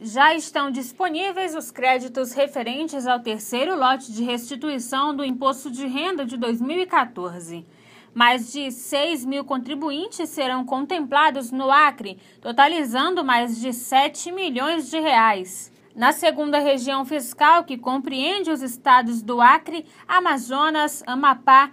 Já estão disponíveis os créditos referentes ao terceiro lote de restituição do Imposto de Renda de 2014. Mais de 6 mil contribuintes serão contemplados no Acre, totalizando mais de 7 milhões de reais. Na segunda região fiscal, que compreende os estados do Acre, Amazonas, Amapá,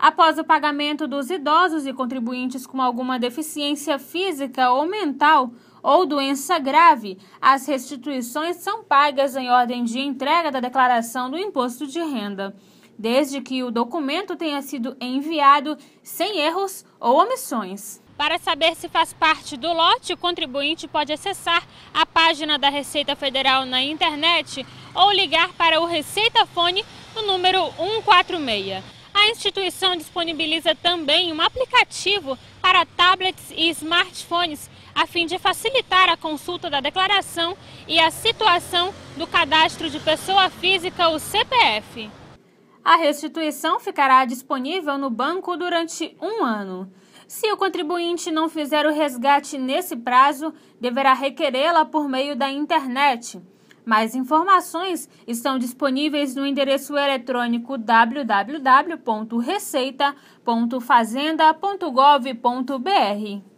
Após o pagamento dos idosos e contribuintes com alguma deficiência física ou mental ou doença grave, as restituições são pagas em ordem de entrega da declaração do imposto de renda, desde que o documento tenha sido enviado sem erros ou omissões. Para saber se faz parte do lote, o contribuinte pode acessar a página da Receita Federal na internet ou ligar para o Receita Fone no número 146. A instituição disponibiliza também um aplicativo para tablets e smartphones, a fim de facilitar a consulta da declaração e a situação do cadastro de pessoa física, o CPF. A restituição ficará disponível no banco durante um ano. Se o contribuinte não fizer o resgate nesse prazo, deverá requerê-la por meio da internet. Mais informações estão disponíveis no endereço eletrônico www.receita.fazenda.gov.br.